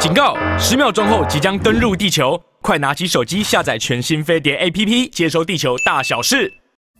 警告！十秒钟后即将登陆地球，快拿起手机下载全新飞碟 APP，接收地球大小事。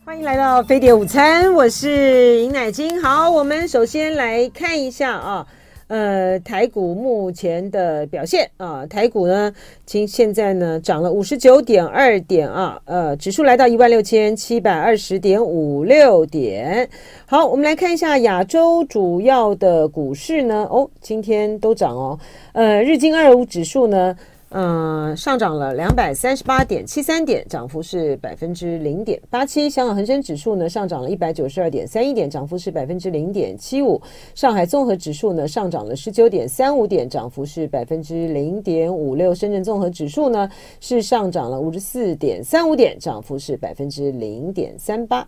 欢迎来到飞碟午餐，我是尹乃菁。好，我们首先来看一下啊。呃，台股目前的表现啊，台股呢，今现在呢涨了五十九点二点啊，呃，指数来到一万六千七百二十点五六点。好，我们来看一下亚洲主要的股市呢，哦，今天都涨哦，呃，日经二五指数呢。嗯，上涨了两百三十八点七三点，涨幅是百分之零点八七。香港恒生指数呢，上涨了一百九十二点三一点，涨幅是百分之零点七五。上海综合指数呢，上涨了十九点三五点，涨幅是百分之零点五六。深圳综合指数呢，是上涨了五十四点三五点，涨幅是百分之零点三八。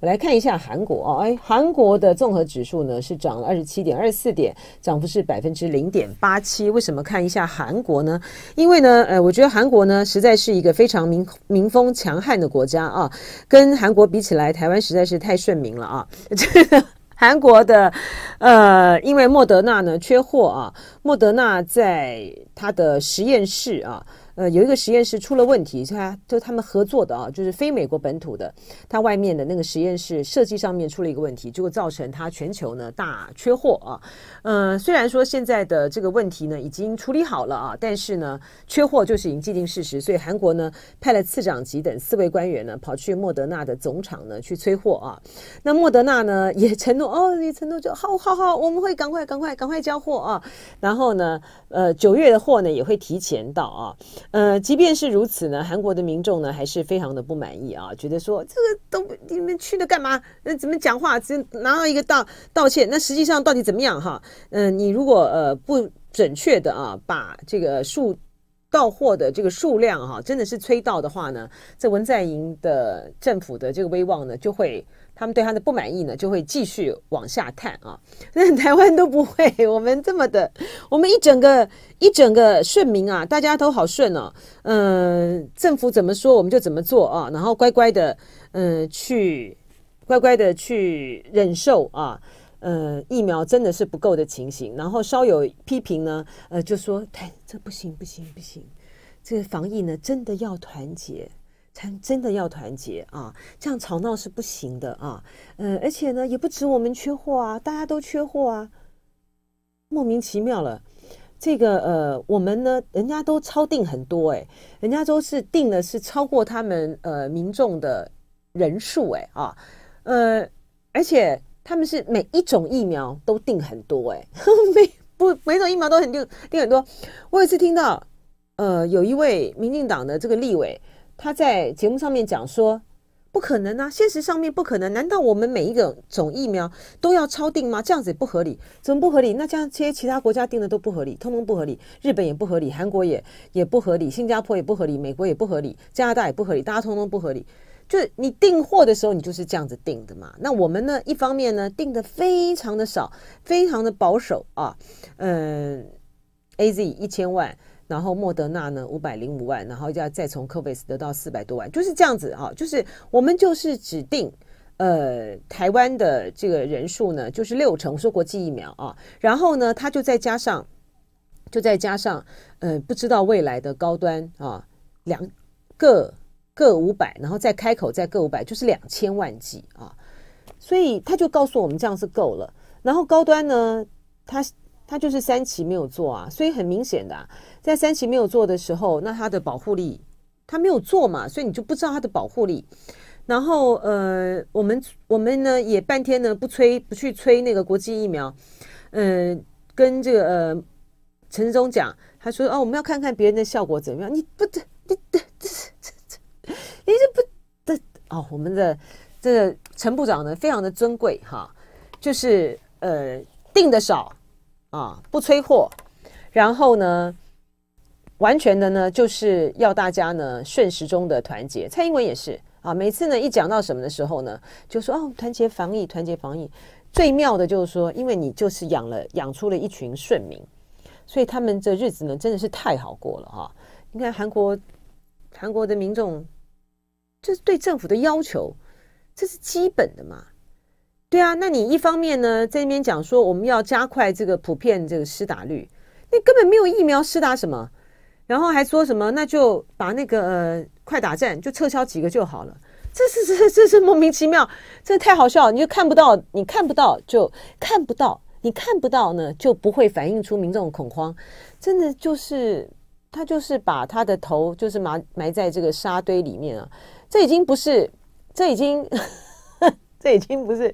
我来看一下韩国啊，哎，韩国的综合指数呢是涨了二十七点二四点，涨幅是百分之零点八七。为什么看一下韩国呢？因为呢，呃，我觉得韩国呢实在是一个非常民民风强悍的国家啊。跟韩国比起来，台湾实在是太顺民了啊。韩国的呃，因为莫德纳呢缺货啊，莫德纳在他的实验室啊。呃，有一个实验室出了问题，他就他们合作的啊，就是非美国本土的，他外面的那个实验室设计上面出了一个问题，结果造成他全球呢大缺货啊。嗯，虽然说现在的这个问题呢已经处理好了啊，但是呢缺货就是已经既定事实，所以韩国呢派了次长级等四位官员呢跑去莫德纳的总厂呢去催货啊。那莫德纳呢也承诺哦，也承诺就好好好，我们会赶快赶快赶快交货啊。然后呢，呃，九月的货呢也会提前到啊。呃，即便是如此呢，韩国的民众呢还是非常的不满意啊，觉得说这个都你们去了干嘛？那怎么讲话？只拿到一个道道歉？那实际上到底怎么样哈？嗯，你如果呃不准确的啊，把这个数到货的这个数量哈，真的是催到的话呢，这文在寅的政府的这个威望呢就会。他们对他的不满意呢，就会继续往下探啊。那台湾都不会，我们这么的，我们一整个一整个顺民啊，大家都好顺哦。嗯，政府怎么说我们就怎么做啊，然后乖乖的，嗯，去乖乖的去忍受啊。呃，疫苗真的是不够的情形，然后稍有批评呢，呃，就说，哎，这不行不行不行，这个防疫呢，真的要团结。真真的要团结啊！这样吵闹是不行的啊！呃，而且呢，也不止我们缺货啊，大家都缺货啊！莫名其妙了，这个呃，我们呢，人家都超订很多诶，人家都是订的是超过他们呃民众的人数诶。啊，呃，而且他们是每一种疫苗都订很多诶，每不每种疫苗都订订很多。我有一次听到呃，有一位民进党的这个立委。他在节目上面讲说，不可能啊，现实上面不可能。难道我们每一个种疫苗都要超定吗？这样子也不合理，怎么不合理？那这样这些其他国家定的都不合理，通通不合理。日本也不合理，韩国也也不合理，新加坡也不合理，美国也不合理，加拿大也不合理，大家通通不合理。就是你订货的时候，你就是这样子订的嘛。那我们呢，一方面呢，订的非常的少，非常的保守啊。嗯，AZ 一千万。然后莫德纳呢，五百零五万，然后要再从 v 维斯得到四百多万，就是这样子啊，就是我们就是指定，呃，台湾的这个人数呢，就是六成，说国际疫苗啊，然后呢，他就再加上，就再加上，呃，不知道未来的高端啊，两个各五百，然后再开口再各五百，就是两千万剂啊，所以他就告诉我们这样是够了，然后高端呢，他。他就是三期没有做啊，所以很明显的，在三期没有做的时候，那它的保护力，他没有做嘛，所以你就不知道它的保护力。然后呃，我们我们呢也半天呢不催，不去催那个国际疫苗，呃，跟这个呃陈总讲，他说哦，我们要看看别人的效果怎么样。你不得你这这这，这不得哦，我们的这个陈部长呢非常的尊贵哈，就是呃订的少。啊，不催货，然后呢，完全的呢，就是要大家呢顺时钟的团结。蔡英文也是啊，每次呢一讲到什么的时候呢，就说哦，团结防疫，团结防疫。最妙的就是说，因为你就是养了养出了一群顺民，所以他们这日子呢真的是太好过了哈。你看韩国，韩国的民众，这是对政府的要求，这是基本的嘛。对啊，那你一方面呢，在那边讲说我们要加快这个普遍这个施打率，你根本没有疫苗施打什么，然后还说什么那就把那个呃、快打站就撤销几个就好了，这是这这是莫名其妙，这太好笑，你就看不到，你看不到就看不到，你看不到呢就不会反映出民众恐慌，真的就是他就是把他的头就是埋埋在这个沙堆里面啊，这已经不是，这已经。这已经不是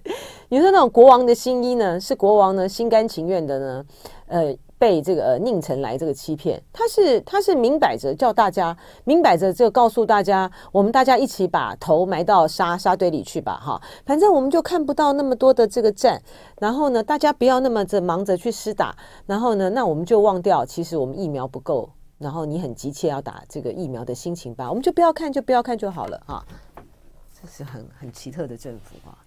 你说那种国王的新衣呢？是国王呢心甘情愿的呢？呃，被这个呃、宁成来这个欺骗，他是他是明摆着叫大家，明摆着就告诉大家，我们大家一起把头埋到沙沙堆里去吧，哈，反正我们就看不到那么多的这个战，然后呢，大家不要那么着忙着去施打，然后呢，那我们就忘掉其实我们疫苗不够，然后你很急切要打这个疫苗的心情吧，我们就不要看，就不要看就好了啊。这是很很奇特的政府啊！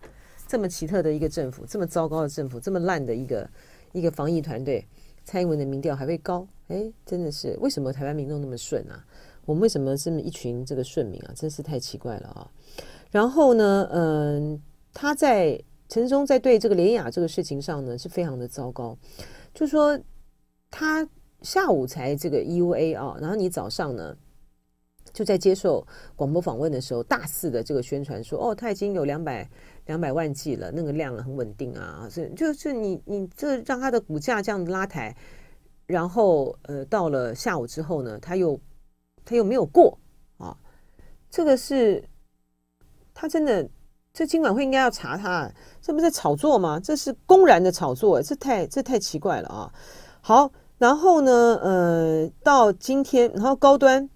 这么奇特的一个政府，这么糟糕的政府，这么烂的一个一个防疫团队，蔡英文的民调还会高？哎，真的是为什么台湾民众那么顺啊？我们为什么这么一群这个顺民啊？真是太奇怪了啊！然后呢，嗯，他在陈忠在对这个连雅这个事情上呢是非常的糟糕，就说他下午才这个 e U A 啊，然后你早上呢？就在接受广播访问的时候，大肆的这个宣传说，哦，它已经有两百两百万剂了，那个量了很稳定啊，是就是你你这让它的股价这样子拉抬，然后呃到了下午之后呢，它又它又没有过啊，这个是，他真的，这金管会应该要查他，这不在炒作吗？这是公然的炒作，这太这太奇怪了啊！好，然后呢，呃，到今天，然后高端。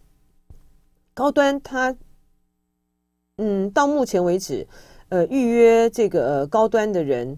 高端，它，嗯，到目前为止，呃，预约这个高端的人，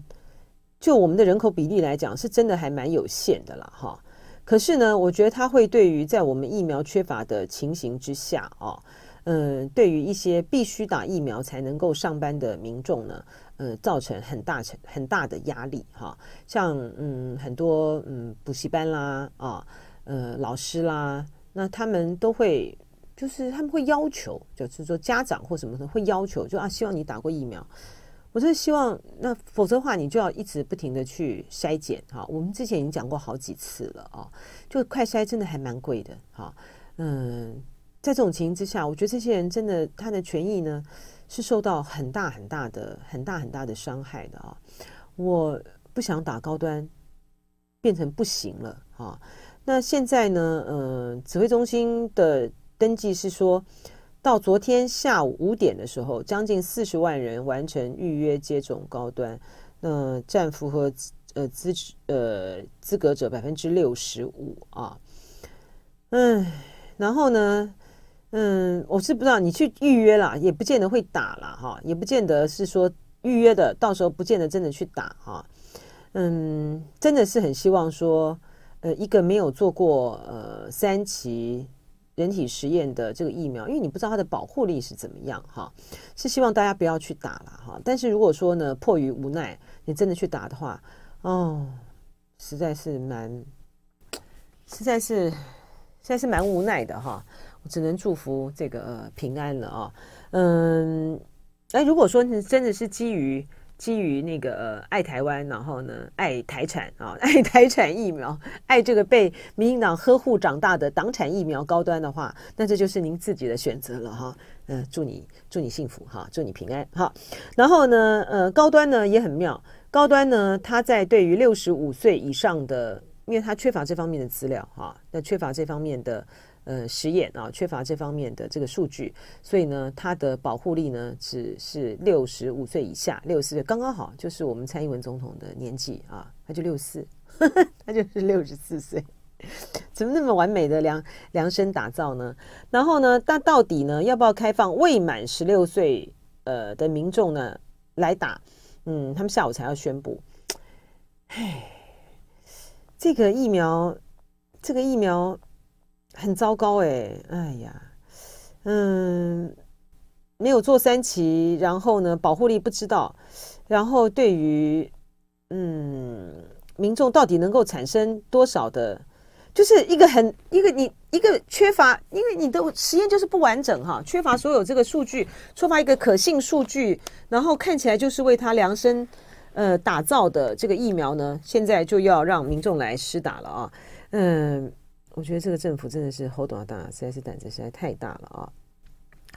就我们的人口比例来讲，是真的还蛮有限的啦，哈。可是呢，我觉得它会对于在我们疫苗缺乏的情形之下哦，嗯，对于一些必须打疫苗才能够上班的民众呢，呃，造成很大、成很大的压力哈。像嗯，很多嗯补习班啦啊，呃，老师啦，那他们都会。就是他们会要求，就是说家长或什么的会要求，就啊希望你打过疫苗。我是希望，那否则的话你就要一直不停的去筛检哈。我们之前已经讲过好几次了啊，就快筛真的还蛮贵的哈。嗯，在这种情况之下，我觉得这些人真的他的权益呢是受到很大很大的很大很大的伤害的啊。我不想打高端变成不行了啊。那现在呢，呃，指挥中心的。登记是说到昨天下午五点的时候，将近四十万人完成预约接种，高端，那占符合呃资呃资格者百分之六十五啊。嗯，然后呢，嗯，我是不知道你去预约了，也不见得会打了哈，也不见得是说预约的，到时候不见得真的去打哈。嗯，真的是很希望说，呃，一个没有做过呃三期。人体实验的这个疫苗，因为你不知道它的保护力是怎么样，哈，是希望大家不要去打了，哈。但是如果说呢，迫于无奈，你真的去打的话，哦，实在是蛮，实在是，实在是蛮无奈的，哈。我只能祝福这个平安了啊，嗯。哎，如果说你真的是基于。基于那个爱台湾，然后呢，爱台产啊，爱台产疫苗，爱这个被民进党呵护长大的党产疫苗高端的话，那这就是您自己的选择了哈。呃，祝你祝你幸福哈，祝你平安哈。然后呢，呃，高端呢也很妙，高端呢，他在对于六十五岁以上的，因为他缺乏这方面的资料哈，那缺乏这方面的。呃，实验啊，缺乏这方面的这个数据，所以呢，它的保护力呢，只是六十五岁以下，六十岁刚刚好，就是我们蔡英文总统的年纪啊，他就六十四，他就是六十四岁，怎么那么完美的量量身打造呢？然后呢，那到底呢，要不要开放未满十六岁呃的民众呢来打？嗯，他们下午才要宣布，唉，这个疫苗，这个疫苗。很糟糕哎，哎呀，嗯，没有做三期，然后呢，保护力不知道，然后对于嗯，民众到底能够产生多少的，就是一个很一个你一个缺乏，因为你的实验就是不完整哈，缺乏所有这个数据，缺乏一个可信数据，然后看起来就是为他量身呃打造的这个疫苗呢，现在就要让民众来施打了啊，嗯。我觉得这个政府真的是 hold 得大，实在是胆子实在太大了啊！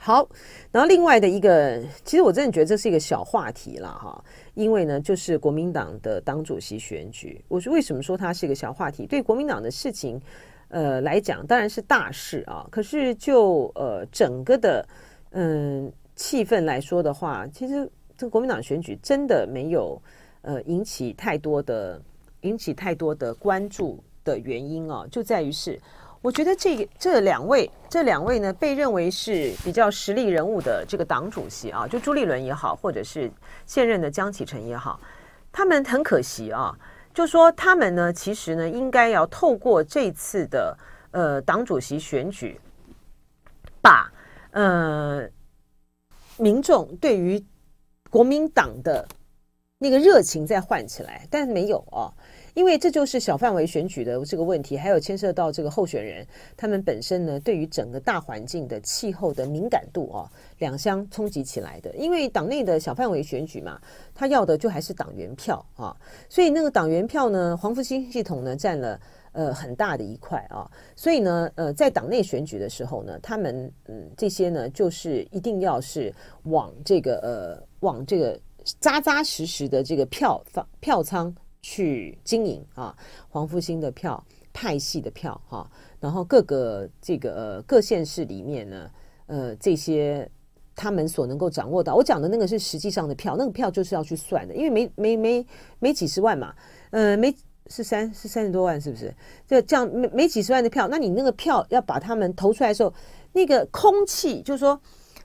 好，然后另外的一个，其实我真的觉得这是一个小话题了哈，因为呢，就是国民党的党主席选举。我是为什么说它是一个小话题？对国民党的事情，呃，来讲当然是大事啊，可是就呃整个的嗯气氛来说的话，其实这国民党选举真的没有呃引起太多的引起太多的关注。的原因哦，就在于是，我觉得这这两位这两位呢，被认为是比较实力人物的这个党主席啊，就朱立伦也好，或者是现任的江启臣也好，他们很可惜啊，就说他们呢，其实呢，应该要透过这次的呃党主席选举，把呃民众对于国民党的那个热情再唤起来，但没有啊。因为这就是小范围选举的这个问题，还有牵涉到这个候选人他们本身呢，对于整个大环境的气候的敏感度啊，两相冲击起来的。因为党内的小范围选举嘛，他要的就还是党员票啊，所以那个党员票呢，黄复兴系统呢占了呃很大的一块啊，所以呢，呃，在党内选举的时候呢，他们嗯这些呢，就是一定要是往这个呃往这个扎扎实实的这个票方票仓。去经营啊，黄复兴的票、派系的票哈，然后各个这个各县市里面呢，呃，这些他们所能够掌握到，我讲的那个是实际上的票，那个票就是要去算的，因为没没没没几十万嘛，呃，没是三是三十多万，是不是？就这样没没几十万的票，那你那个票要把他们投出来的时候，那个空气，就是说，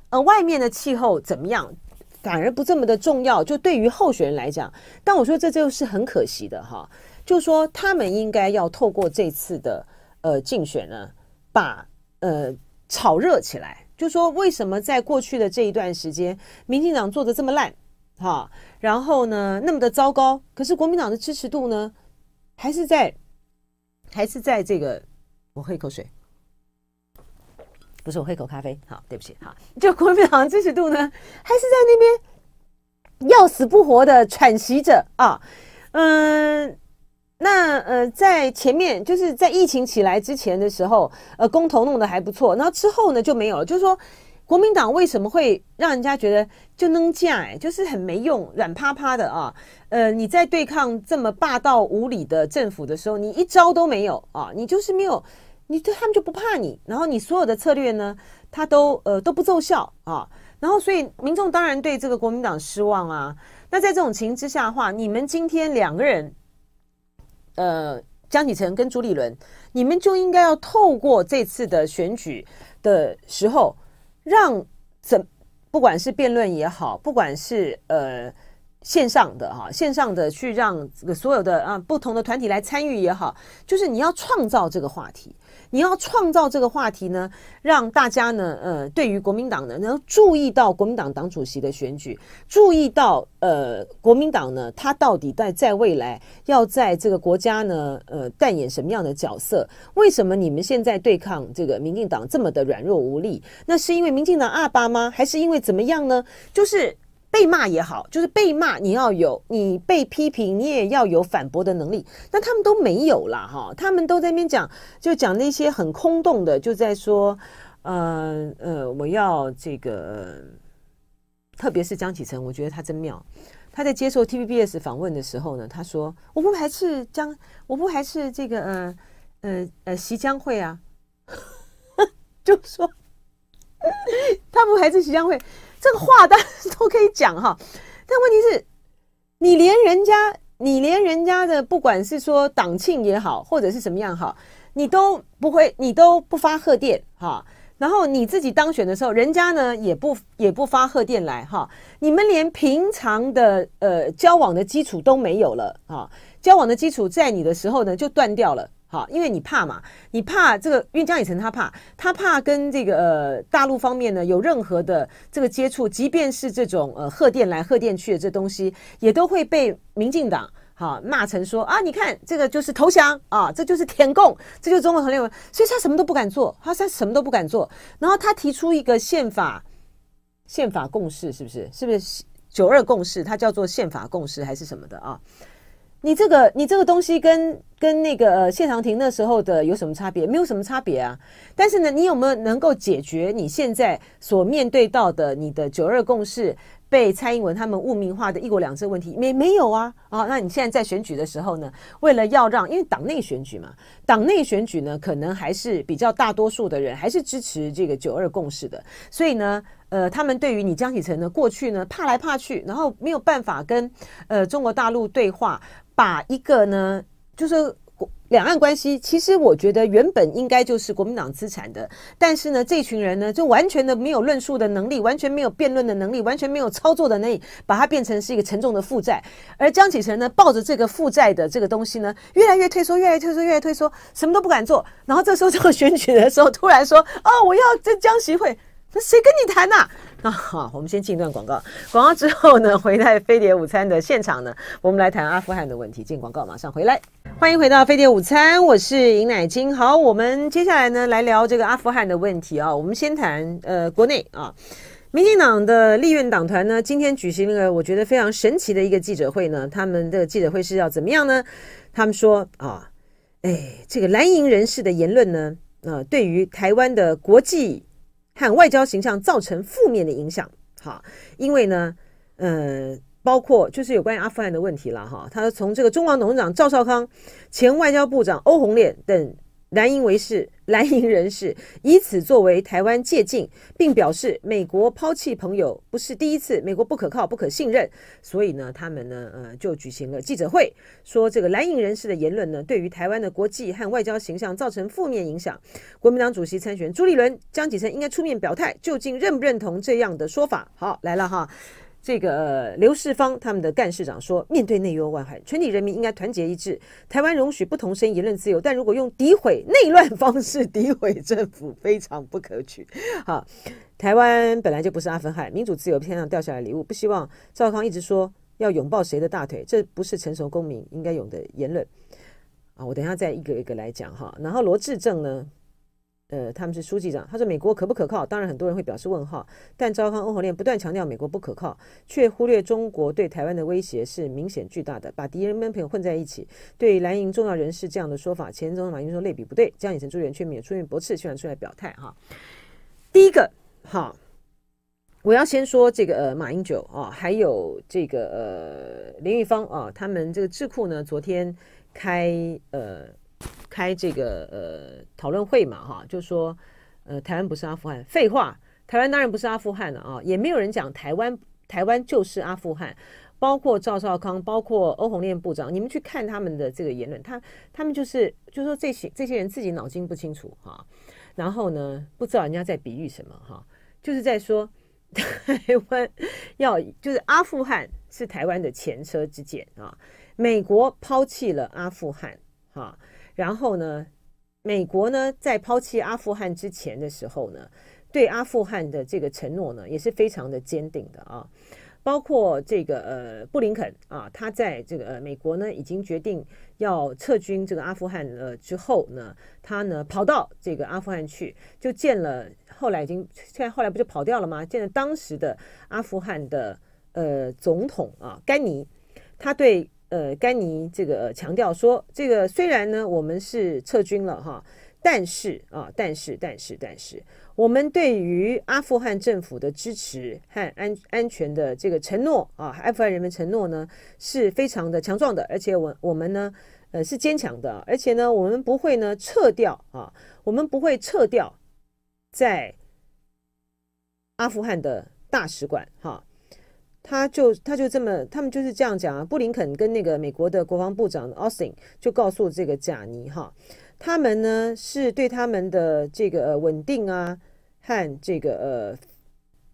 呃，外面的气候怎么样？反而不这么的重要，就对于候选人来讲，但我说这就是很可惜的哈，就是说他们应该要透过这次的呃竞选呢，把呃炒热起来，就说为什么在过去的这一段时间，民进党做的这么烂哈，然后呢那么的糟糕，可是国民党的支持度呢还是在还是在这个，我喝一口水。不是我喝口咖啡，好，对不起，好。就国民党支持度呢，还是在那边要死不活的喘息着啊？嗯，那呃，在前面就是在疫情起来之前的时候，呃，公投弄得还不错。然后之后呢就没有，了，就是说国民党为什么会让人家觉得就那架哎，就是很没用，软趴趴的啊？呃，你在对抗这么霸道无理的政府的时候，你一招都没有啊？你就是没有。你对他们就不怕你，然后你所有的策略呢，他都呃都不奏效啊。然后所以民众当然对这个国民党失望啊。那在这种情之下的话，你们今天两个人，呃，江启程跟朱立伦，你们就应该要透过这次的选举的时候，让怎不管是辩论也好，不管是呃线上的哈线上的去让这个所有的啊不同的团体来参与也好，就是你要创造这个话题。你要创造这个话题呢，让大家呢，呃，对于国民党呢，能注意到国民党党主席的选举，注意到呃，国民党呢，他到底在在未来要在这个国家呢，呃，扮演什么样的角色？为什么你们现在对抗这个民进党这么的软弱无力？那是因为民进党阿爸吗？还是因为怎么样呢？就是。被骂也好，就是被骂，你要有你被批评，你也要有反驳的能力。那他们都没有啦，哈，他们都在那边讲，就讲那些很空洞的，就在说，呃呃，我要这个，特别是江启程，我觉得他真妙。他在接受 T v B S 访问的时候呢，他说我不排斥江，我不排斥这个呃呃呃习江会啊，就说，他不排斥习江会。这个话当然都可以讲哈，但问题是，你连人家，你连人家的，不管是说党庆也好，或者是什么样哈，你都不会，你都不发贺电哈。然后你自己当选的时候，人家呢也不也不发贺电来哈。你们连平常的呃交往的基础都没有了啊，交往的基础在你的时候呢就断掉了。好，因为你怕嘛，你怕这个，因为江以晨他怕，他怕跟这个呃大陆方面呢有任何的这个接触，即便是这种呃贺电来贺电去的这东西，也都会被民进党哈骂成说啊，你看这个就是投降啊，这就是舔共，这就是中国同僚，所以他什么都不敢做，他什么都不敢做。然后他提出一个宪法宪法共识，是不是？是不是九二共识？它叫做宪法共识还是什么的啊？你这个你这个东西跟跟那个谢长廷那时候的有什么差别？没有什么差别啊。但是呢，你有没有能够解决你现在所面对到的你的九二共识被蔡英文他们污名化的一国两制问题？没没有啊？啊，那你现在在选举的时候呢，为了要让因为党内选举嘛，党内选举呢，可能还是比较大多数的人还是支持这个九二共识的，所以呢。呃，他们对于你江启澄呢，过去呢怕来怕去，然后没有办法跟呃中国大陆对话，把一个呢就是两岸关系，其实我觉得原本应该就是国民党资产的，但是呢，这群人呢就完全的没有论述的能力，完全没有辩论的能力，完全没有操作的能力，把它变成是一个沉重的负债。而江启澄呢，抱着这个负债的这个东西呢，越来越退缩，越来越退缩，越来越退缩，什么都不敢做。然后这时候做选举的时候，突然说：“哦，我要这江席会。”那谁跟你谈呐？好，我们先进一段广告。广告之后呢，回来飞碟午餐的现场呢，我们来谈阿富汗的问题。进广告马上回来，欢迎回到飞碟午餐，我是尹乃菁。好，我们接下来呢来聊这个阿富汗的问题啊。我们先谈呃国内啊，民进党的立院党团呢今天举行了个我觉得非常神奇的一个记者会呢，他们的记者会是要怎么样呢？他们说啊，哎，这个蓝营人士的言论呢，呃，对于台湾的国际。看外交形象造成负面的影响，哈，因为呢，呃，包括就是有关于阿富汗的问题了，哈，他从这个中王董事长赵少康、前外交部长欧洪烈等。蓝营 人士，蓝营人士以此作为台湾借镜，并表示美国抛弃朋友不是第一次，美国不可靠、不可信任。所以呢，他们呢，呃，就举行了记者会，说这个蓝营人士的言论呢，对于台湾的国际和外交形象造成负面影响。国民党主席参选朱立伦、江启臣应该出面表态，究竟认不认同这样的说法？好，来了哈。这个刘世芳他们的干事长说，面对内忧外患，全体人民应该团结一致。台湾容许不同声言论自由，但如果用诋毁内乱方式诋毁政府，非常不可取。哈，台湾本来就不是阿富汗，民主自由天上掉下来礼物，不希望赵康一直说要拥抱谁的大腿，这不是成熟公民应该有的言论啊！我等下再一个一个来讲哈。然后罗志政呢？呃，他们是书记长。他说美国可不可靠？当然很多人会表示问号。但赵康、欧豪链不断强调美国不可靠，却忽略中国对台湾的威胁是明显巨大的。把敌人、跟朋友混在一起，对蓝营重要人士这样的说法，前总统马英说类比不对。江以臣助员却免出面驳斥，居然出来表态哈。第一个，哈，我要先说这个呃马英九啊，还有这个呃林玉芳啊，他们这个智库呢，昨天开呃。开这个呃讨论会嘛哈，就说，呃，台湾不是阿富汗，废话，台湾当然不是阿富汗了啊，也没有人讲台湾台湾就是阿富汗，包括赵少康，包括欧鸿炼部长，你们去看他们的这个言论，他他们就是就说这些这些人自己脑筋不清楚哈，然后呢不知道人家在比喻什么哈，就是在说 台湾要就是阿富汗是台湾的前车之鉴啊，美国抛弃了阿富汗哈。然后呢，美国呢在抛弃阿富汗之前的时候呢，对阿富汗的这个承诺呢也是非常的坚定的啊，包括这个呃布林肯啊，他在这个美国呢已经决定要撤军这个阿富汗了之后呢，他呢跑到这个阿富汗去，就见了后来已经现在后来不就跑掉了吗？见了当时的阿富汗的呃总统啊，甘尼，他对。呃，甘尼这个强调说，这个虽然呢，我们是撤军了哈，但是啊，但是，但是，但是，我们对于阿富汗政府的支持和安安全的这个承诺啊，阿富汗人民承诺呢，是非常的强壮的，而且我我们呢，呃，是坚强的，而且呢，我们不会呢撤掉啊，我们不会撤掉在阿富汗的大使馆哈。他就他就这么，他们就是这样讲啊。布林肯跟那个美国的国防部长 Austin 就告诉这个贾尼哈，他们呢是对他们的这个稳定啊和这个呃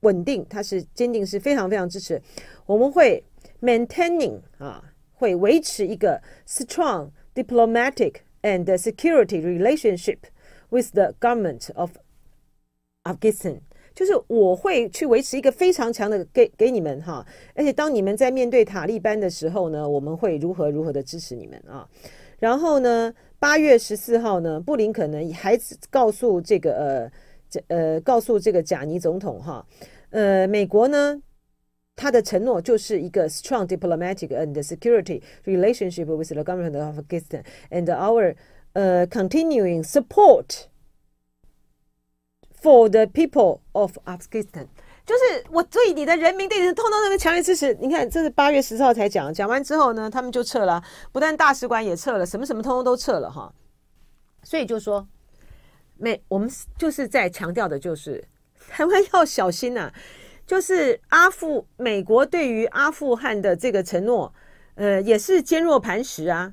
稳定，他是坚定是非常非常支持。我们会 maintaining 啊，会维持一个 strong diplomatic and security relationship with the government of Afghanistan。就是我会去维持一个非常强的给给你们哈，而且当你们在面对塔利班的时候呢，我们会如何如何的支持你们啊。然后呢，八月十四号呢，布林肯呢还告诉这个呃这呃告诉这个贾尼总统哈，呃，美国呢他的承诺就是一个 strong diplomatic and security relationship with the government of Pakistan and our 呃 continuing support。For the people of Afghanistan，就是我对你的人民对你的通通那个强烈支持。你看，这是八月十四号才讲，讲完之后呢，他们就撤了，不但大使馆也撤了，什么什么通通都撤了哈。所以就说，美我们就是在强调的就是台湾要小心呐，就是阿富美国对于阿富汗的这个承诺，呃，也是坚若磐石啊。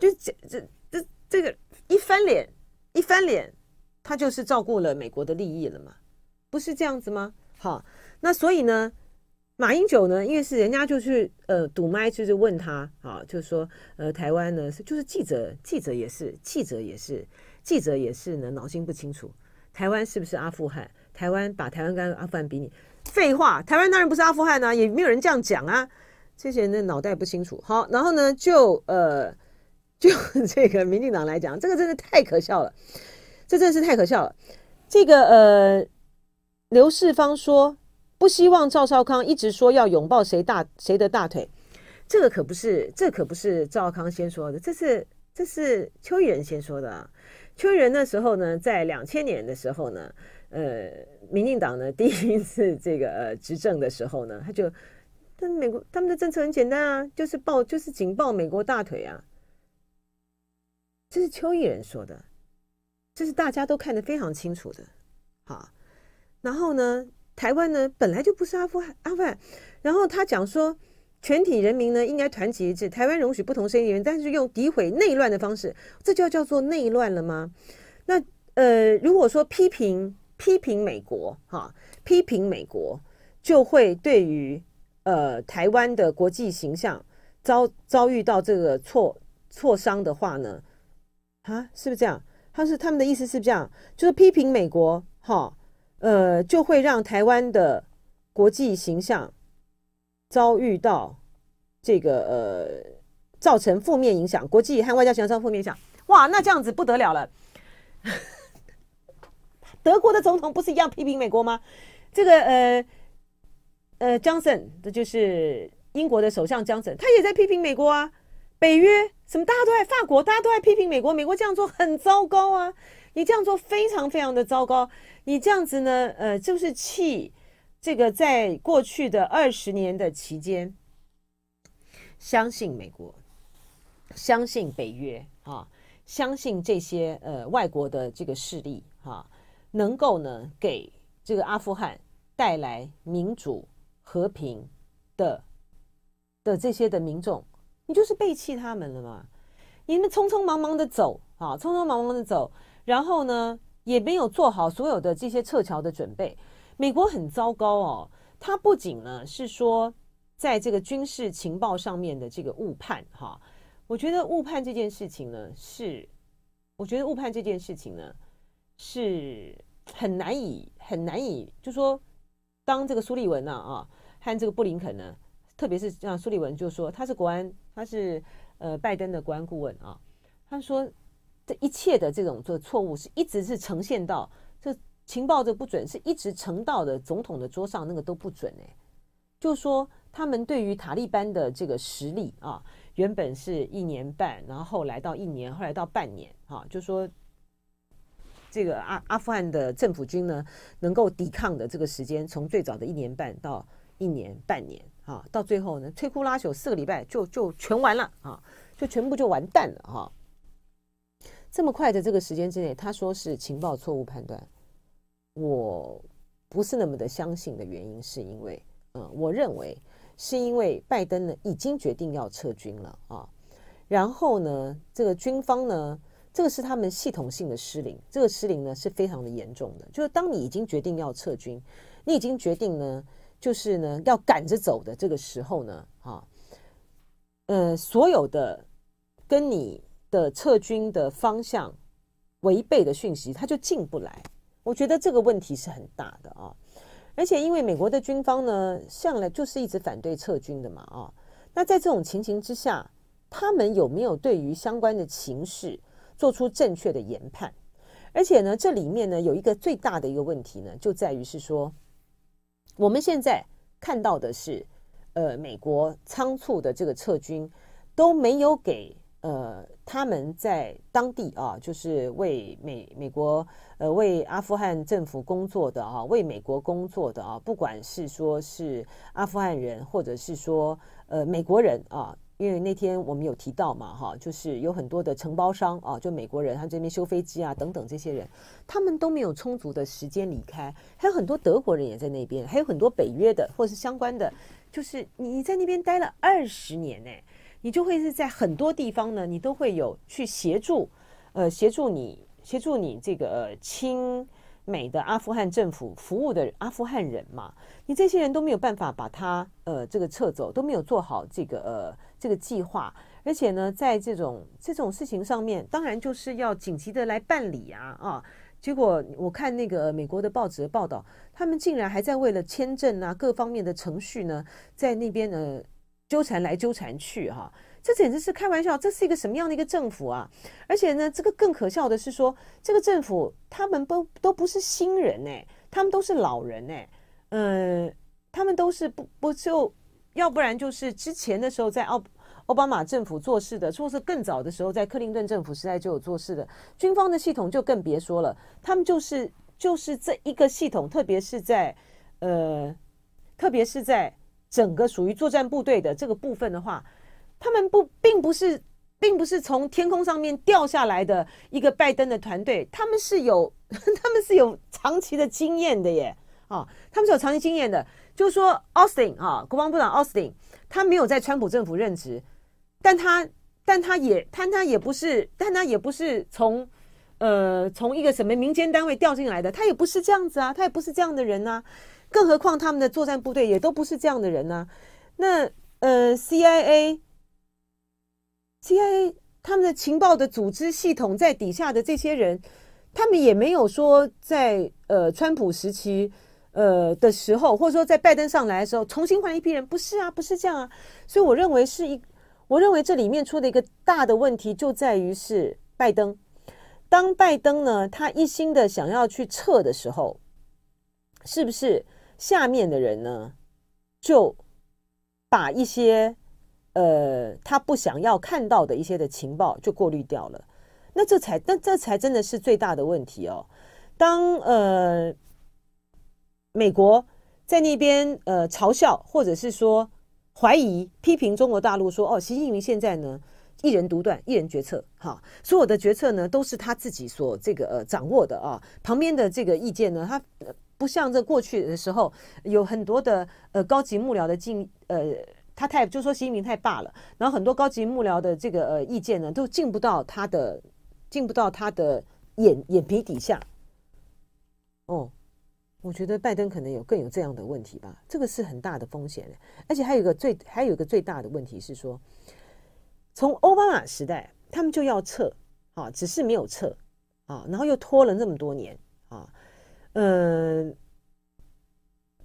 就这这这这个一翻脸，一翻脸。他就是照顾了美国的利益了嘛，不是这样子吗？好，那所以呢，马英九呢，因为是人家就去呃堵麦，就是问他啊，就是说呃台湾呢是就是记者记者也是记者也是记者也是呢脑筋不清楚，台湾是不是阿富汗？台湾把台湾跟阿富汗比你废话，台湾当然不是阿富汗啊，也没有人这样讲啊，这些人的脑袋不清楚。好，然后呢就呃 就这个民进党来讲，这个真的太可笑了。这真的是太可笑了！这个呃，刘世芳说不希望赵少康一直说要拥抱谁大谁的大腿，这个可不是，这可不是赵少康先说的，这是这是邱毅人先说的。啊。邱毅人那时候呢，在两千年的时候呢，呃，民进党呢第一次这个呃执政的时候呢，他就但美国他们的政策很简单啊，就是抱就是紧抱美国大腿啊，这是邱毅人说的。这是大家都看得非常清楚的，好，然后呢，台湾呢本来就不是阿富汗，阿富汗，然后他讲说，全体人民呢应该团结一致，台湾容许不同声音，但是用诋毁内乱的方式，这叫叫做内乱了吗？那呃，如果说批评批评美国，哈，批评美国就会对于呃台湾的国际形象遭遭遇到这个挫挫伤的话呢，啊，是不是这样？他是他们的意思是不是这样？就是批评美国，哈，呃，就会让台湾的国际形象遭遇到这个呃，造成负面影响，国际和外交形象上负面影响。哇，那这样子不得了了。德国的总统不是一样批评美国吗？这个呃，呃，Johnson，这就是英国的首相 Johnson，他也在批评美国啊。北约，什么？大家都爱法国，大家都爱批评美国。美国这样做很糟糕啊！你这样做非常非常的糟糕。你这样子呢？呃，就是气这个在过去的二十年的期间，相信美国，相信北约啊，相信这些呃外国的这个势力啊，能够呢给这个阿富汗带来民主和平的的这些的民众。你就是背弃他们了嘛？你们匆匆忙忙的走啊，匆匆忙忙的走，然后呢，也没有做好所有的这些撤侨的准备。美国很糟糕哦，它不仅呢是说在这个军事情报上面的这个误判哈，我觉得误判这件事情呢是，我觉得误判这件事情呢是很难以很难以，就说当这个苏利文呢啊和这个布林肯呢。特别是像苏利文就说他是国安，他是呃拜登的国安顾问啊。他说这一切的这种这错误是一直是呈现到这情报的不准，是一直呈到的总统的桌上那个都不准哎。就说他们对于塔利班的这个实力啊，原本是一年半，然后后来到一年，后来到半年啊，就说这个阿阿富汗的政府军呢能够抵抗的这个时间，从最早的一年半到一年半年。啊，到最后呢，摧枯拉朽，四个礼拜就就全完了啊，就全部就完蛋了啊！这么快的这个时间之内，他说是情报错误判断，我不是那么的相信的原因，是因为嗯，我认为是因为拜登呢已经决定要撤军了啊，然后呢，这个军方呢，这个是他们系统性的失灵，这个失灵呢是非常的严重的，就是当你已经决定要撤军，你已经决定呢。就是呢，要赶着走的这个时候呢，哈，呃，所有的跟你的撤军的方向违背的讯息，它就进不来。我觉得这个问题是很大的啊，而且因为美国的军方呢，向来就是一直反对撤军的嘛，啊，那在这种情形之下，他们有没有对于相关的情势做出正确的研判？而且呢，这里面呢，有一个最大的一个问题呢，就在于是说。我们现在看到的是，呃，美国仓促的这个撤军，都没有给呃他们在当地啊，就是为美美国呃为阿富汗政府工作的啊，为美国工作的啊，不管是说是阿富汗人，或者是说呃美国人啊。因为那天我们有提到嘛，哈，就是有很多的承包商啊，就美国人，他这边修飞机啊，等等这些人，他们都没有充足的时间离开。还有很多德国人也在那边，还有很多北约的或者是相关的，就是你在那边待了二十年呢，你就会是在很多地方呢，你都会有去协助，呃，协助你协助你这个亲美的阿富汗政府服务的阿富汗人嘛。你这些人都没有办法把他呃这个撤走，都没有做好这个呃。这个计划，而且呢，在这种这种事情上面，当然就是要紧急的来办理呀啊！结果我看那个美国的报纸报道，他们竟然还在为了签证啊各方面的程序呢，在那边呢纠缠来纠缠去哈！这简直是开玩笑，这是一个什么样的一个政府啊！而且呢，这个更可笑的是说，这个政府他们都都不是新人哎，他们都是老人哎，嗯，他们都是不不就。要不然就是之前的时候在奥奥巴马政府做事的，或是更早的时候在克林顿政府时代就有做事的。军方的系统就更别说了，他们就是就是这一个系统，特别是在呃，特别是在整个属于作战部队的这个部分的话，他们不并不是并不是从天空上面掉下来的一个拜登的团队，他们是有 他们是有长期的经验的耶啊，他们是有长期经验的。就说奥斯汀啊，国防部长奥斯汀，他没有在川普政府任职，但他但他也但他也不是，但他也不是从呃从一个什么民间单位调进来的，他也不是这样子啊，他也不是这样的人呐。更何况他们的作战部队也都不是这样的人呐。那呃 CIA，CIA 他们的情报的组织系统在底下的这些人，他们也没有说在呃川普时期。呃，的时候，或者说在拜登上来的时候，重新换一批人，不是啊，不是这样啊，所以我认为是一，我认为这里面出的一个大的问题就在于是拜登，当拜登呢，他一心的想要去撤的时候，是不是下面的人呢，就把一些呃他不想要看到的一些的情报就过滤掉了，那这才，那这才真的是最大的问题哦。当呃。美国在那边呃嘲笑，或者是说怀疑、批评中国大陆说：“哦，习近平现在呢一人独断，一人决策，哈，所有的决策呢都是他自己所这个呃掌握的啊。旁边的这个意见呢，他不像在过去的时候有很多的呃高级幕僚的进呃，他太就说习近平太霸了，然后很多高级幕僚的这个呃意见呢都进不到他的，进不到他的眼眼皮底下，哦。”我觉得拜登可能有更有这样的问题吧，这个是很大的风险，而且还有一个最，还有一个最大的问题是说，从奥巴马时代他们就要撤啊，只是没有撤啊，然后又拖了这么多年啊，嗯，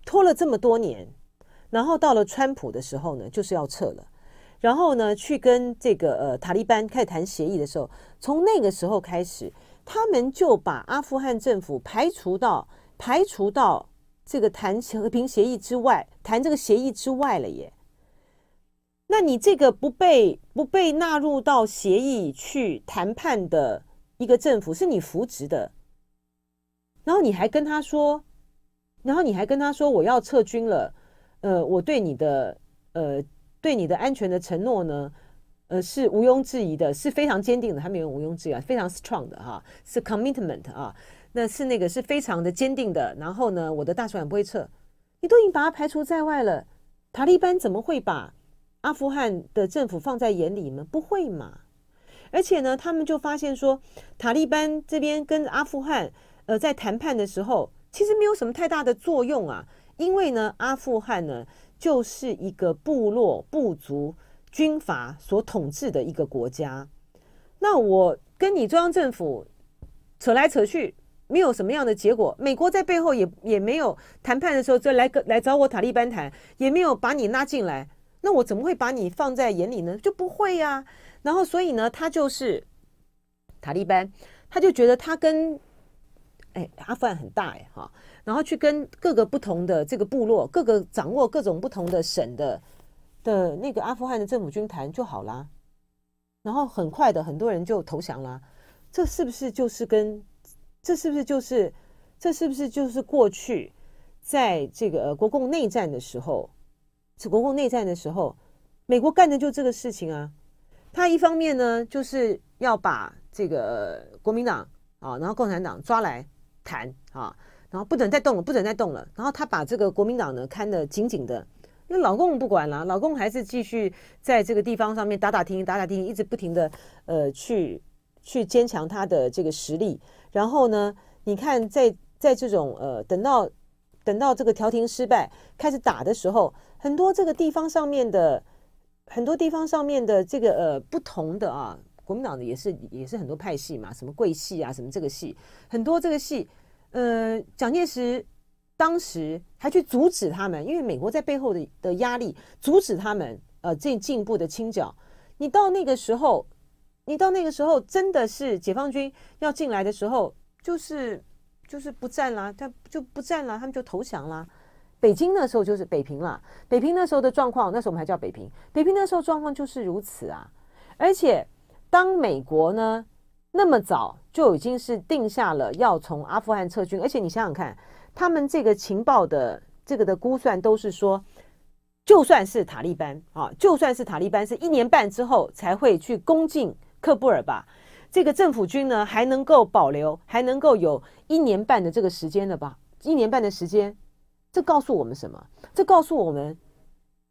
拖了这么多年，然后到了川普的时候呢，就是要撤了，然后呢，去跟这个呃塔利班开始谈协议的时候，从那个时候开始，他们就把阿富汗政府排除到。排除到这个谈和平协议之外，谈这个协议之外了，耶。那你这个不被不被纳入到协议去谈判的一个政府，是你扶植的，然后你还跟他说，然后你还跟他说我要撤军了，呃，我对你的呃对你的安全的承诺呢，呃是毋庸置疑的，是非常坚定的，他们用毋庸置疑，啊，非常 strong 的哈，是 commitment 啊。那是那个是非常的坚定的。然后呢，我的大使馆不会撤，你都已经把它排除在外了。塔利班怎么会把阿富汗的政府放在眼里呢？不会嘛？而且呢，他们就发现说，塔利班这边跟阿富汗呃在谈判的时候，其实没有什么太大的作用啊，因为呢，阿富汗呢就是一个部落、部族军阀所统治的一个国家。那我跟你中央政府扯来扯去。没有什么样的结果，美国在背后也也没有谈判的时候就来个来找我塔利班谈，也没有把你拉进来，那我怎么会把你放在眼里呢？就不会呀。然后所以呢，他就是塔利班，他就觉得他跟哎阿富汗很大哎哈，然后去跟各个不同的这个部落、各个掌握各种不同的省的的那个阿富汗的政府军谈就好啦。然后很快的，很多人就投降啦。这是不是就是跟？这是不是就是，这是不是就是过去在这个国共内战的时候，是国共内战的时候，美国干的就这个事情啊？他一方面呢，就是要把这个国民党啊，然后共产党抓来谈啊，然后不准再动了，不准再动了。然后他把这个国民党呢看得紧紧的，那老共不管了，老共还是继续在这个地方上面打打停，打打停，一直不停的呃去。去坚强他的这个实力，然后呢？你看，在在这种呃，等到等到这个调停失败开始打的时候，很多这个地方上面的很多地方上面的这个呃不同的啊，国民党的也是也是很多派系嘛，什么桂系啊，什么这个系，很多这个系，呃，蒋介石当时还去阻止他们，因为美国在背后的的压力阻止他们呃进进一步的清剿。你到那个时候。你到那个时候真的是解放军要进来的时候，就是就是不战啦，他就不战啦，他们就投降啦。北京那时候就是北平啦，北平那时候的状况，那时候我们还叫北平，北平那时候状况就是如此啊。而且当美国呢那么早就已经是定下了要从阿富汗撤军，而且你想想看，他们这个情报的这个的估算都是说，就算是塔利班啊，就算是塔利班是一年半之后才会去攻进。克布尔吧，这个政府军呢还能够保留，还能够有一年半的这个时间了吧？一年半的时间，这告诉我们什么？这告诉我们，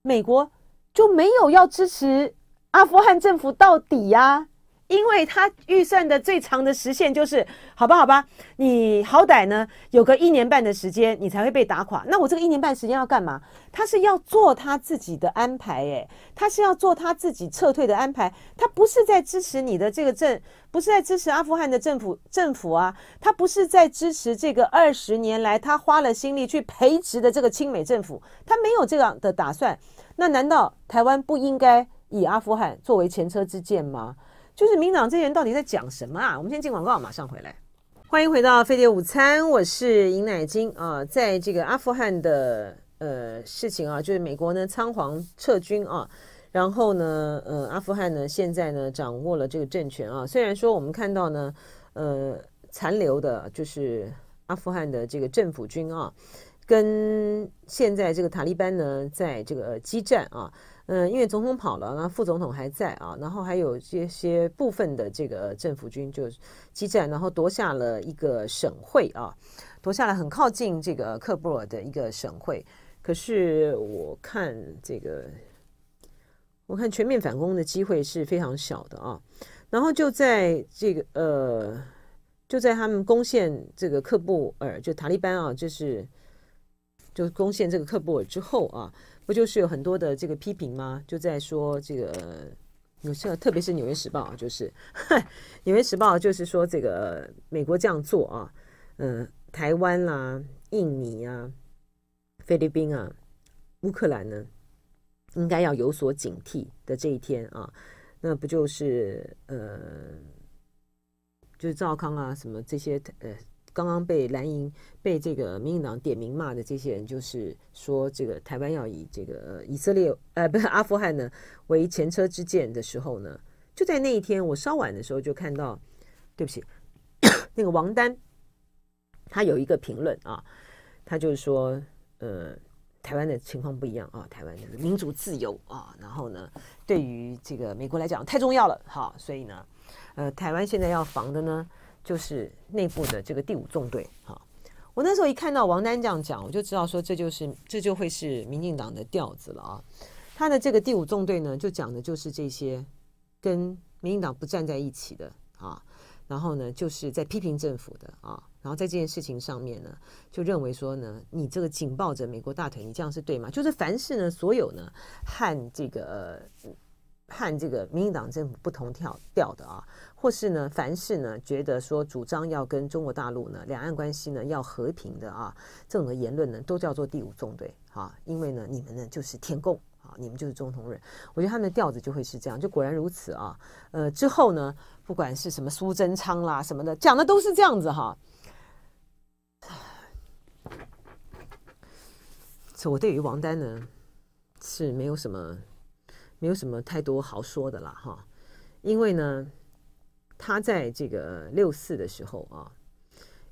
美国就没有要支持阿富汗政府到底呀？因为他预算的最长的时限就是好吧，好吧，你好歹呢有个一年半的时间，你才会被打垮。那我这个一年半时间要干嘛？他是要做他自己的安排，诶，他是要做他自己撤退的安排。他不是在支持你的这个政，不是在支持阿富汗的政府政府啊，他不是在支持这个二十年来他花了心力去培植的这个亲美政府，他没有这样的打算。那难道台湾不应该以阿富汗作为前车之鉴吗？就是民党这些人到底在讲什么啊？我们先进广告，马上回来。欢迎回到《飞碟午餐》，我是尹乃金啊。在这个阿富汗的呃事情啊，就是美国呢仓皇撤军啊，然后呢，呃，阿富汗呢现在呢掌握了这个政权啊。虽然说我们看到呢，呃，残留的就是阿富汗的这个政府军啊，跟现在这个塔利班呢在这个激战啊。嗯，因为总统跑了，那副总统还在啊，然后还有这些部分的这个政府军就激战，然后夺下了一个省会啊，夺下来很靠近这个喀布尔的一个省会。可是我看这个，我看全面反攻的机会是非常小的啊。然后就在这个呃，就在他们攻陷这个喀布尔，就塔利班啊，就是就攻陷这个喀布尔之后啊。不就是有很多的这个批评吗？就在说这个，有些特别是《纽约时报》，就是 《纽约时报》，就是说这个美国这样做啊，呃，台湾啦、印尼啊、菲律宾啊、乌克兰呢，应该要有所警惕的这一天啊，那不就是呃，就是赵康啊，什么这些呃。刚刚被蓝营被这个民进党点名骂的这些人，就是说这个台湾要以这个以色列呃不是阿富汗呢为前车之鉴的时候呢，就在那一天我稍晚的时候就看到，对不起，那个王丹，他有一个评论啊，他就是说呃台湾的情况不一样啊，台湾的民主自由啊，然后呢对于这个美国来讲太重要了，好，所以呢，呃台湾现在要防的呢。就是内部的这个第五纵队哈，我那时候一看到王丹这样讲，我就知道说这就是这就会是民进党的调子了啊。他的这个第五纵队呢，就讲的就是这些跟民进党不站在一起的啊，然后呢就是在批评政府的啊，然后在这件事情上面呢，就认为说呢，你这个紧抱着美国大腿，你这样是对吗？就是凡是呢，所有呢和这个和这个民进党政府不同调调的啊。或是呢，凡是呢，觉得说主张要跟中国大陆呢，两岸关系呢要和平的啊，这种的言论呢，都叫做第五纵队啊，因为呢，你们呢就是天共啊，你们就是中统人，我觉得他们的调子就会是这样，就果然如此啊。呃，之后呢，不管是什么苏贞昌啦什么的，讲的都是这样子哈。这我对于王丹呢，是没有什么，没有什么太多好说的了哈，因为呢。他在这个六四的时候啊，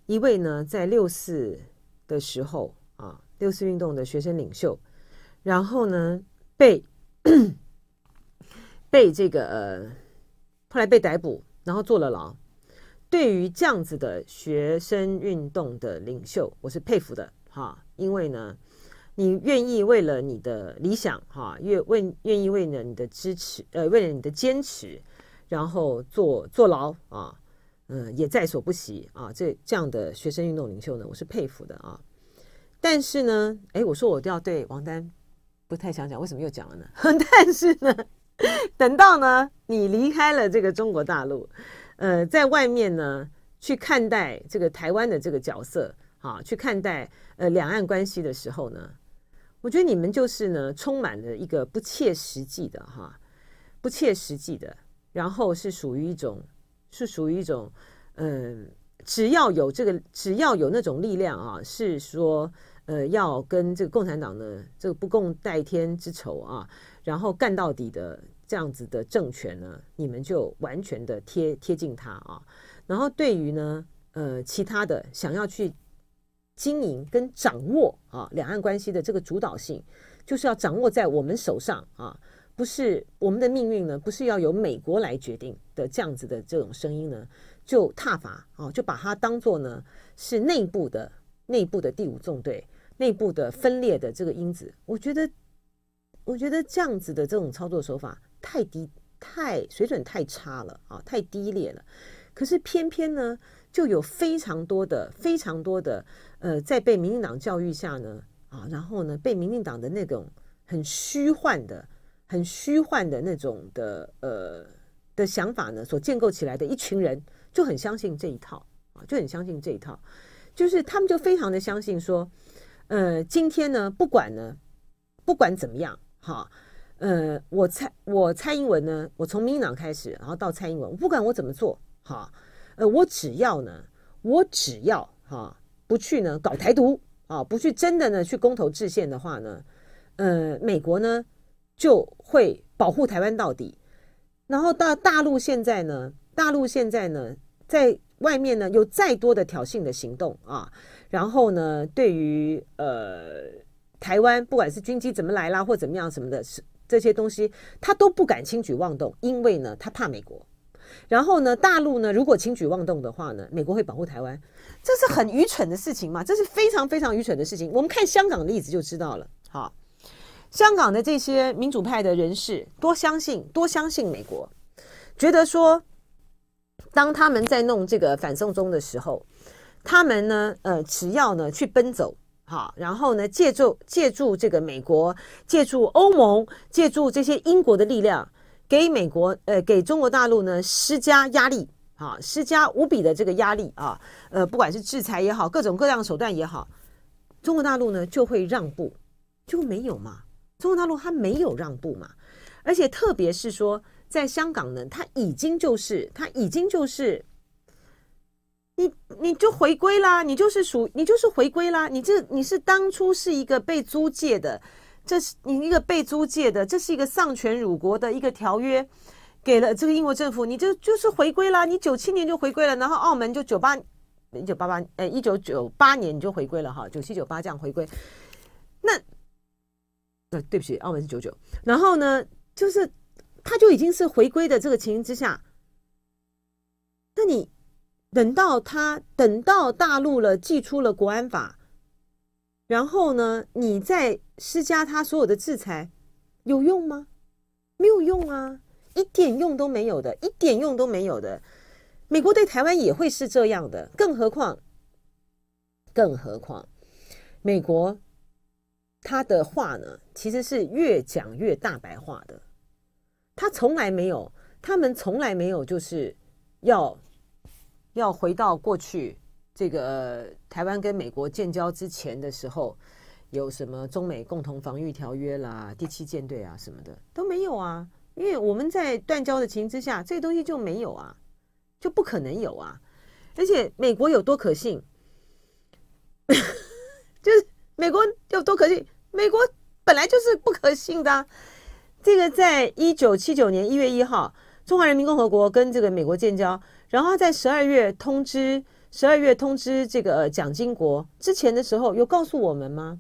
一位呢，在六四的时候啊，六四运动的学生领袖，然后呢被 被这个呃，后来被逮捕，然后坐了牢。对于这样子的学生运动的领袖，我是佩服的哈，因为呢，你愿意为了你的理想哈，愿为愿意为了你的支持，呃，为了你的坚持。然后坐坐牢啊，嗯，也在所不惜啊。这这样的学生运动领袖呢，我是佩服的啊。但是呢，哎，我说我都要对王丹不太想讲，为什么又讲了呢？但是呢，等到呢你离开了这个中国大陆，呃，在外面呢去看待这个台湾的这个角色啊，去看待呃两岸关系的时候呢，我觉得你们就是呢充满了一个不切实际的哈，不切实际的。然后是属于一种，是属于一种，嗯，只要有这个，只要有那种力量啊，是说，呃，要跟这个共产党呢这个不共戴天之仇啊，然后干到底的这样子的政权呢，你们就完全的贴贴近它啊。然后对于呢，呃，其他的想要去经营跟掌握啊两岸关系的这个主导性，就是要掌握在我们手上啊。不是我们的命运呢？不是要由美国来决定的这样子的这种声音呢，就踏伐啊，就把它当做呢是内部的内部的第五纵队内部的分裂的这个因子。我觉得，我觉得这样子的这种操作手法太低太水准太差了啊，太低劣了。可是偏偏呢，就有非常多的非常多的呃，在被民进党教育下呢啊，然后呢被民进党的那种很虚幻的。很虚幻的那种的呃的想法呢，所建构起来的一群人就很相信这一套啊，就很相信这一套，就是他们就非常的相信说，呃，今天呢，不管呢，不管怎么样，哈，呃，我蔡我蔡英文呢，我从民进党开始，然后到蔡英文，不管我怎么做，哈，呃，我只要呢，我只要哈不去呢搞台独啊，不去真的呢去公投制宪的话呢，呃，美国呢。就会保护台湾到底，然后到大陆现在呢？大陆现在呢，在外面呢有再多的挑衅的行动啊，然后呢，对于呃台湾，不管是军机怎么来啦或怎么样什么的，是这些东西，他都不敢轻举妄动，因为呢，他怕美国。然后呢，大陆呢，如果轻举妄动的话呢，美国会保护台湾，这是很愚蠢的事情嘛？这是非常非常愚蠢的事情。我们看香港的例子就知道了。好。香港的这些民主派的人士多相信多相信美国，觉得说，当他们在弄这个反送中的时候，他们呢呃只要呢去奔走哈，然后呢借助借助这个美国，借助欧盟，借助这些英国的力量，给美国呃给中国大陆呢施加压力啊，施加无比的这个压力啊，呃不管是制裁也好，各种各样的手段也好，中国大陆呢就会让步，就没有嘛？中国大陆它没有让步嘛，而且特别是说，在香港呢，它已经就是，它已经就是，你你就回归啦，你就是属，你就是回归啦，你这你是当初是一个被租借的，这是你一个被租借的，这是一个丧权辱国的一个条约，给了这个英国政府，你就就是回归啦，你九七年就回归了，然后澳门就九八九八八，呃一九九八年你就回归了哈，九七九八这样回归，那。那对不起，澳门是九九。然后呢，就是他就已经是回归的这个情形之下，那你等到他等到大陆了，祭出了国安法，然后呢，你再施加他所有的制裁，有用吗？没有用啊，一点用都没有的，一点用都没有的。美国对台湾也会是这样的，更何况，更何况，美国他的话呢？其实是越讲越大白话的，他从来没有，他们从来没有，就是要要回到过去这个台湾跟美国建交之前的时候，有什么中美共同防御条约啦、第七舰队啊什么的都没有啊，因为我们在断交的情形之下，这个东西就没有啊，就不可能有啊，而且美国有多可信？就是美国有多可信？美国？本来就是不可信的。这个在一九七九年一月一号，中华人民共和国跟这个美国建交，然后在十二月通知，十二月通知这个蒋经国之前的时候，有告诉我们吗？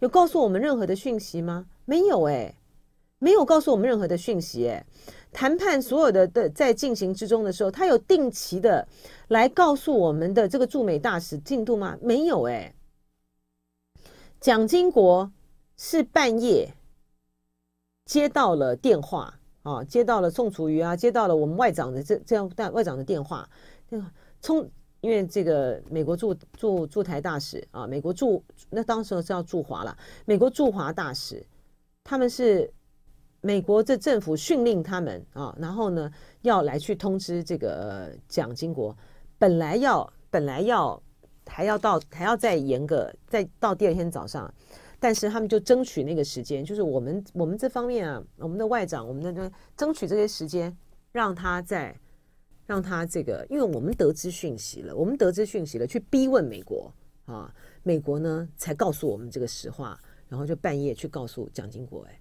有告诉我们任何的讯息吗？没有哎，没有告诉我们任何的讯息哎。谈判所有的的在进行之中的时候，他有定期的来告诉我们的这个驻美大使进度吗？没有哎，蒋经国。是半夜接到了电话啊，接到了宋楚瑜啊，接到了我们外长的这这样外外长的电话。那个从因为这个美国驻驻驻台大使啊，美国驻那当时是要驻华了，美国驻华大使，他们是美国的政府训令他们啊，然后呢要来去通知这个蒋经国，本来要本来要还要到还要再严格，再到第二天早上。但是他们就争取那个时间，就是我们我们这方面啊，我们的外长，我们的争争取这些时间，让他在让他这个，因为我们得知讯息了，我们得知讯息了，去逼问美国啊，美国呢才告诉我们这个实话，然后就半夜去告诉蒋经国，哎，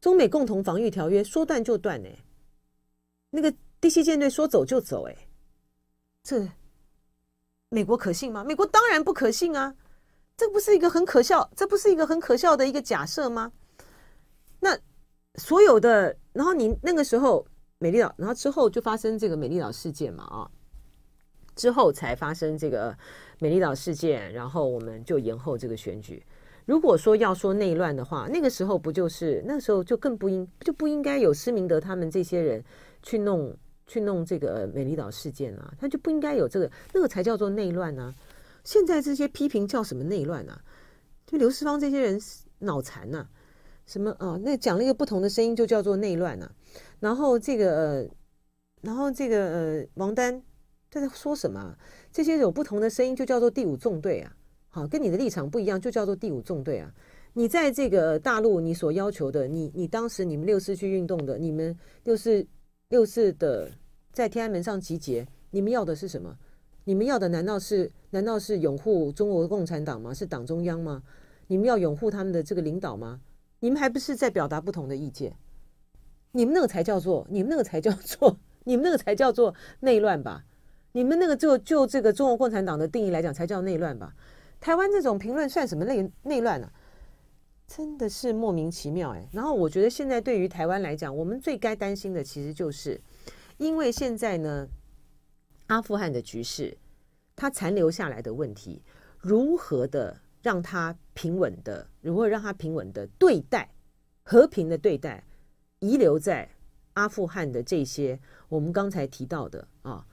中美共同防御条约说断就断呢？’那个第七舰队说走就走哎，这美国可信吗？美国当然不可信啊。这不是一个很可笑，这不是一个很可笑的一个假设吗？那所有的，然后你那个时候美丽岛，然后之后就发生这个美丽岛事件嘛啊，之后才发生这个美丽岛事件，然后我们就延后这个选举。如果说要说内乱的话，那个时候不就是那时候就更不应就不应该有施明德他们这些人去弄去弄这个美丽岛事件啊，他就不应该有这个，那个才叫做内乱呢。现在这些批评叫什么内乱呢？就刘世芳这些人脑残呐，什么啊？那讲了一个不同的声音就叫做内乱呐。然后这个，呃、然后这个，呃、王丹他在说什么？这些有不同的声音就叫做第五纵队啊。好，跟你的立场不一样就叫做第五纵队啊。你在这个大陆，你所要求的，你你当时你们六四去运动的，你们六四六四的，在天安门上集结，你们要的是什么？你们要的难道是难道是拥护中国共产党吗？是党中央吗？你们要拥护他们的这个领导吗？你们还不是在表达不同的意见？你们那个才叫做你们那个才叫做 你们那个才叫做内乱吧？你们那个就就这个中国共产党的定义来讲，才叫内乱吧？台湾这种评论算什么内内乱呢？真的是莫名其妙哎。然后我觉得现在对于台湾来讲，我们最该担心的其实就是因为现在呢。阿富汗的局势，它残留下来的问题，如何的让它平稳的，如何让它平稳的对待，和平的对待，遗留在阿富汗的这些我们刚才提到的啊，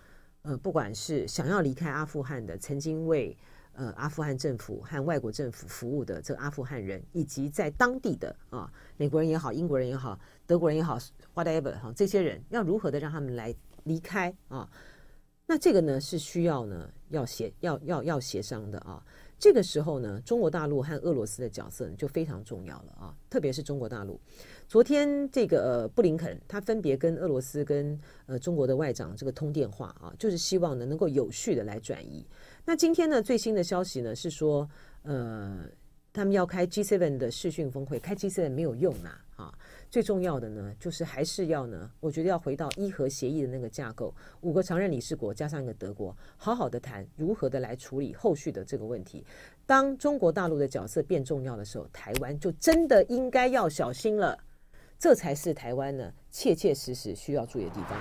呃，不管是想要离开阿富汗的，曾经为呃阿富汗政府和外国政府服务的这个阿富汗人，以及在当地的啊美国人也好，英国人也好，德国人也好，whatever 哈，这些人要如何的让他们来离开啊？那这个呢是需要呢要协要要要协商的啊，这个时候呢中国大陆和俄罗斯的角色就非常重要了啊，特别是中国大陆。昨天这个布林肯他分别跟俄罗斯跟呃中国的外长这个通电话啊，就是希望呢能够有序的来转移。那今天呢最新的消息呢是说，呃，他们要开 G seven 的视讯峰会，开 G seven 没有用呐啊。最重要的呢，就是还是要呢，我觉得要回到伊核协议的那个架构，五个常任理事国加上一个德国，好好的谈如何的来处理后续的这个问题。当中国大陆的角色变重要的时候，台湾就真的应该要小心了，这才是台湾呢切切实实需要注意的地方。